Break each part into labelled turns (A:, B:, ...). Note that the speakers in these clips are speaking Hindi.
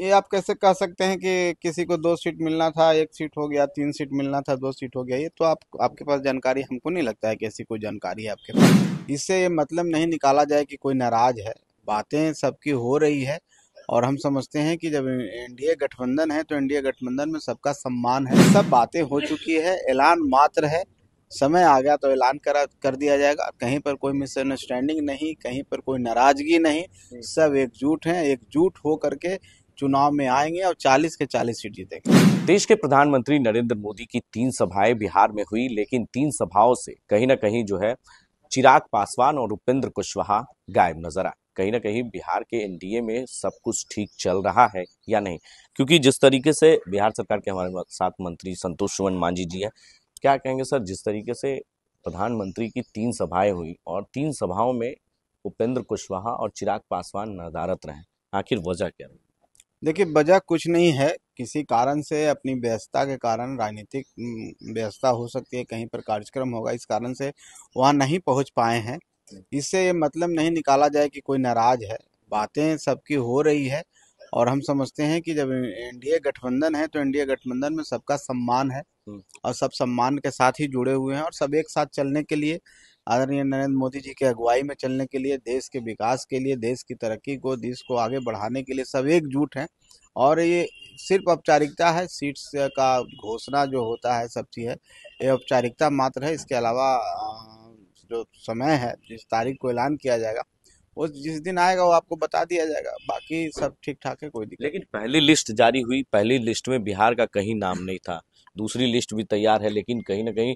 A: ये आप कैसे कह सकते हैं कि किसी को दो सीट मिलना था एक सीट हो गया तीन सीट मिलना था दो सीट हो गया ये तो आप आपके पास जानकारी हमको नहीं लगता है कि ऐसी कोई जानकारी है आपके पास इससे ये मतलब नहीं निकाला जाए कि कोई नाराज है बातें सबकी हो रही है और हम समझते हैं कि जब एनडीए गठबंधन है तो एनडीए गठबंधन में सबका सम्मान है सब बातें हो चुकी है ऐलान मात्र है समय आ गया तो ऐलान करा कर दिया जाएगा कहीं पर कोई मिसअंडरस्टैंडिंग नहीं कहीं पर कोई नाराजगी नहीं सब एकजुट हैं एकजुट हो करके चुनाव में आएंगे
B: और 40 के 40 सीट जीतेंगे देश के प्रधानमंत्री नरेंद्र मोदी की तीन सभाएं बिहार में हुई लेकिन तीन सभाओं से कहीं ना कहीं जो है चिराग पासवान और उपेंद्र कुशवाहा गायब नजर आए कहीं ना कहीं बिहार के एनडीए में सब कुछ ठीक चल रहा है या नहीं क्योंकि जिस तरीके से बिहार सरकार के हमारे साथ मंत्री संतोष सुमन मांझी जी हैं क्या कहेंगे सर जिस तरीके से प्रधानमंत्री की तीन सभाएं हुई और तीन सभाओं में उपेंद्र कुशवाहा और चिराग पासवान नदारत रहे आखिर वजह क्या रही देखिए वजह
A: कुछ नहीं है किसी कारण से अपनी व्यस्तता के कारण राजनीतिक व्यस्तता हो सकती है कहीं पर कार्यक्रम होगा इस कारण से वहाँ नहीं पहुँच पाए हैं इससे ये मतलब नहीं निकाला जाए कि कोई नाराज़ है बातें सबकी हो रही है और हम समझते हैं कि जब एनडीए गठबंधन है तो एनडीए गठबंधन में सबका सम्मान है और सब सम्मान के साथ ही जुड़े हुए हैं और सब एक साथ चलने के लिए आदरणीय नरेंद्र मोदी जी के अगुवाई में चलने के लिए देश के विकास के लिए देश की तरक्की को देश को आगे बढ़ाने के लिए सब एकजुट हैं और ये सिर्फ औपचारिकता है सीट्स का घोषणा जो होता है सब चीज़ है ये औपचारिकता मात्र है इसके अलावा जो समय है जिस तारीख को ऐलान किया जाएगा वो जिस दिन आएगा वो आपको बता दिया जाएगा बाकी सब ठीक ठाक है कोई दिक्कत लेकिन
B: पहली लिस्ट जारी हुई पहली लिस्ट में बिहार का कहीं नाम नहीं था दूसरी लिस्ट भी तैयार है लेकिन कहीं ना कहीं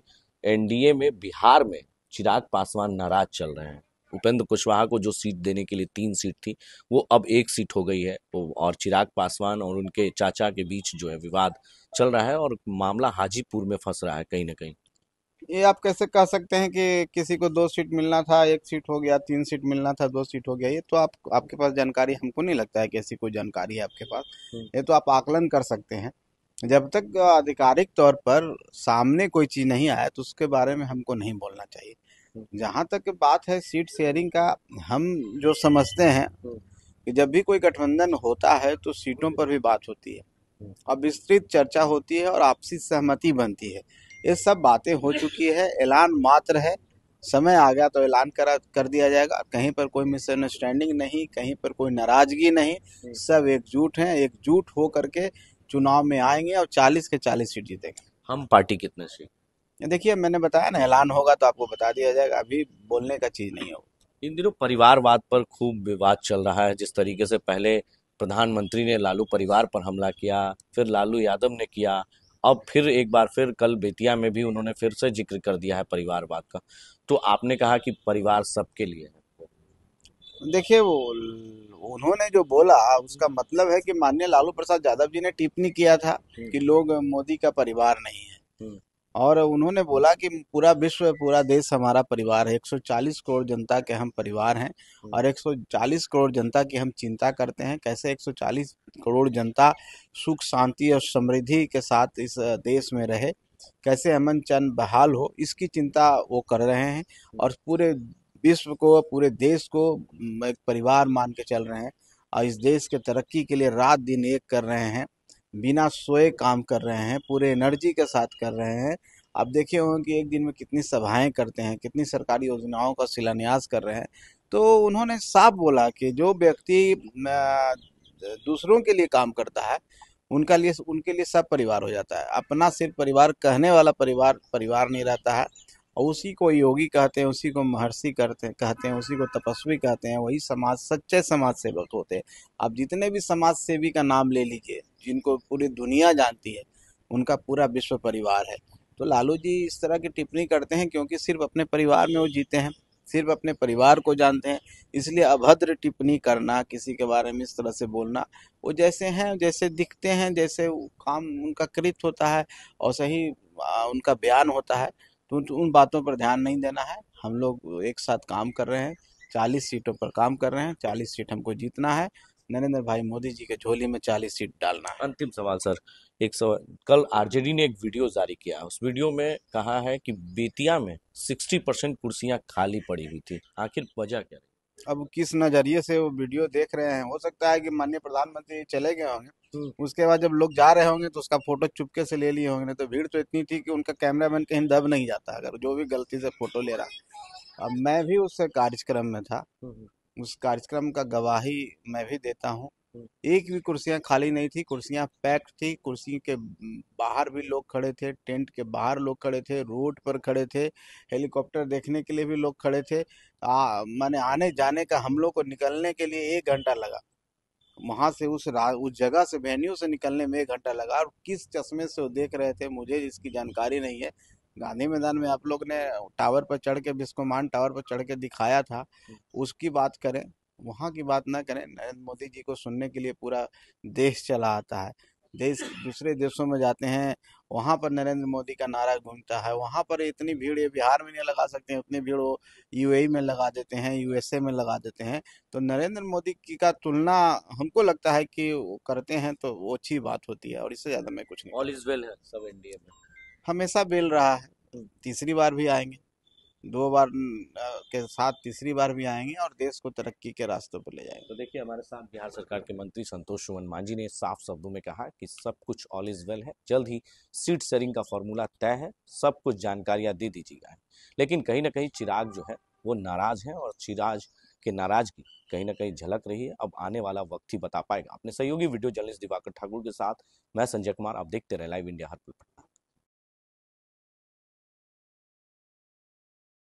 B: एनडीए में बिहार में चिराग पासवान नाराज चल रहे हैं उपेंद्र कुशवाहा को जो सीट देने के लिए तीन सीट थी वो अब एक सीट हो गई है और चिराग पासवान और उनके चाचा के बीच जो है विवाद चल रहा है और मामला हाजीपुर में फंस रहा है कहीं ना कहीं
A: ये आप कैसे कह सकते हैं कि किसी को दो सीट मिलना था एक सीट हो गया तीन सीट मिलना था दो सीट हो गया ये तो आप आपके पास जानकारी हमको नहीं लगता है कि ऐसी कोई जानकारी है आपके पास हम्म। ये तो आप आकलन कर सकते हैं जब तक आधिकारिक तौर पर सामने कोई चीज़ नहीं आया तो उसके बारे में हमको नहीं बोलना चाहिए जहाँ तक बात है सीट शेयरिंग का हम जो समझते हैं कि जब भी कोई गठबंधन होता है तो सीटों पर भी बात होती है और विस्तृत चर्चा होती है और आपसी सहमति बनती है ये सब बातें हो चुकी है ऐलान मात्र है समय आ गया तो ऐलान करा कर दिया जाएगा कहीं पर कोई मिसअंडरस्टैंडिंग नहीं कहीं पर कोई नाराजगी नहीं सब एकजुट हैं एकजुट हो करके चुनाव में आएंगे और 40 के 40 सीट जीतेंगे
B: हम पार्टी कितने सीट
A: देखिए मैंने बताया ना ऐलान होगा तो आपको बता दिया जाएगा अभी बोलने का चीज नहीं
B: होगा इन दिनों परिवारवाद पर खूब विवाद चल रहा है जिस तरीके से पहले प्रधानमंत्री ने लालू परिवार पर हमला किया फिर लालू यादव ने किया अब फिर एक बार फिर कल बेतिया में भी उन्होंने फिर से जिक्र कर दिया है परिवारवाद का तो आपने कहा कि परिवार सबके लिए है
A: देखिए वो उन्होंने जो बोला उसका मतलब है कि माननीय लालू प्रसाद यादव जी ने टिप्पणी किया था हम्म। कि लोग मोदी का परिवार नहीं है हम्म। और उन्होंने बोला कि पूरा विश्व पूरा देश हमारा परिवार है 140 करोड़ जनता के हम परिवार हैं हम्म। और 140 करोड़ जनता की हम चिंता करते हैं कैसे 140 करोड़ जनता सुख शांति और समृद्धि के साथ इस देश में रहे कैसे अमन चंद बहाल हो इसकी चिंता वो कर रहे हैं और पूरे विश्व को पूरे देश को एक परिवार मान के चल रहे हैं और इस देश के तरक्की के लिए रात दिन एक कर रहे हैं बिना सोए काम कर रहे हैं पूरे एनर्जी के साथ कर रहे हैं आप देखे होंगे कि एक दिन में कितनी सभाएं करते हैं कितनी सरकारी योजनाओं का शिलान्यास कर रहे हैं तो उन्होंने साफ बोला कि जो व्यक्ति दूसरों के लिए काम करता है उनका लिए उनके लिए सब परिवार हो जाता है अपना सिर्फ परिवार कहने वाला परिवार परिवार नहीं रहता है और उसी को योगी कहते हैं उसी को महर्षि करते कहते हैं उसी को तपस्वी कहते हैं वही समाज सच्चे समाज सेवक होते हैं आप जितने भी समाज सेवी का नाम ले लीजिए जिनको पूरी दुनिया जानती है उनका पूरा विश्व परिवार है तो लालू जी इस तरह की टिप्पणी करते हैं क्योंकि सिर्फ अपने परिवार में वो जीते हैं सिर्फ अपने परिवार को जानते हैं इसलिए अभद्र टिप्पणी करना किसी के बारे में इस तरह से बोलना वो जैसे हैं जैसे दिखते हैं जैसे काम उनका कृत होता है और सही उनका बयान होता है तो उन बातों पर ध्यान नहीं देना है हम लोग एक साथ काम कर रहे हैं चालीस सीटों
B: पर काम कर रहे हैं चालीस सीट हमको जीतना है नरेंद्र भाई मोदी जी के झोली में चालीस सीट डालना है अंतिम सवाल सर एक सवाल कल आरजेडी ने एक वीडियो जारी किया उस वीडियो में कहा है कि बेतिया में 60 परसेंट कुर्सियाँ खाली पड़ी हुई थी आखिर वजह क्या है
A: अब किस नज़रिए से वो वीडियो देख रहे हैं हो सकता है कि माननीय प्रधानमंत्री चले गए होंगे हम्म। उसके बाद जब लोग जा रहे होंगे तो उसका फोटो चुपके से ले लिए होंगे तो भीड़ तो इतनी थी कि उनका कैमरामैन कहीं दब नहीं जाता अगर जो भी गलती से फोटो ले रहा अब मैं भी उस कार्यक्रम में था हम्म। उस कार्यक्रम का गवाही मैं भी देता हूँ एक भी कुर्सियां खाली नहीं थी कुर्सियां पैक थी कुर्सी के बाहर भी लोग खड़े थे टेंट के बाहर लोग खड़े थे रोड पर खड़े थे हेलीकॉप्टर देखने के लिए भी लोग खड़े थे मैंने आने जाने का हम लोग को निकलने के लिए एक घंटा लगा वहाँ से उस उस जगह से वेन्यू से निकलने में एक घंटा लगा और किस चश्मे से वो देख रहे थे मुझे इसकी जानकारी नहीं है गांधी मैदान में आप लोग ने टावर पर चढ़ के बिस्कोमान टावर पर चढ़ के दिखाया था उसकी बात करें वहाँ की बात ना करें नरेंद्र मोदी जी को सुनने के लिए पूरा देश चला आता है देश दूसरे देशों में जाते हैं वहाँ पर नरेंद्र मोदी का नारा घूमता है वहाँ पर इतनी भीड़ ये बिहार में नहीं लगा सकते हैं उतनी भीड़ वो यू e में लगा देते हैं यूएसए में लगा देते हैं तो नरेंद्र मोदी की का तुलना हमको लगता है कि वो करते हैं तो वो अच्छी बात होती है और इससे ज़्यादा मैं कुछ नहीं ऑल
B: इज वेल है सब इंडिया में
A: हमेशा बेल रहा है तीसरी बार भी आएंगे दो बार के साथ तीसरी बार भी आएंगे और देश को
B: तरक्की के रास्ते पर ले जाएंगे तो देखिए हमारे साथ बिहार सरकार के मंत्री संतोष सुमन मांझी ने साफ शब्दों में कहा कि सब कुछ ऑल इज वेल है जल्द ही सीट शेयरिंग का फॉर्मूला तय है सब कुछ जानकारियां दे दीजिएगा लेकिन कहीं ना कहीं चिराग जो है वो नाराज है और चिराग के नाराजगी कहीं ना कहीं झलक रही है अब आने वाला वक्त ही बता पाएगा अपने सहयोगी वीडियो जर्नलिस्ट दिवाकर ठाकुर के साथ मैं संजय कुमार आप देखते रहे लाइव इंडिया हर पर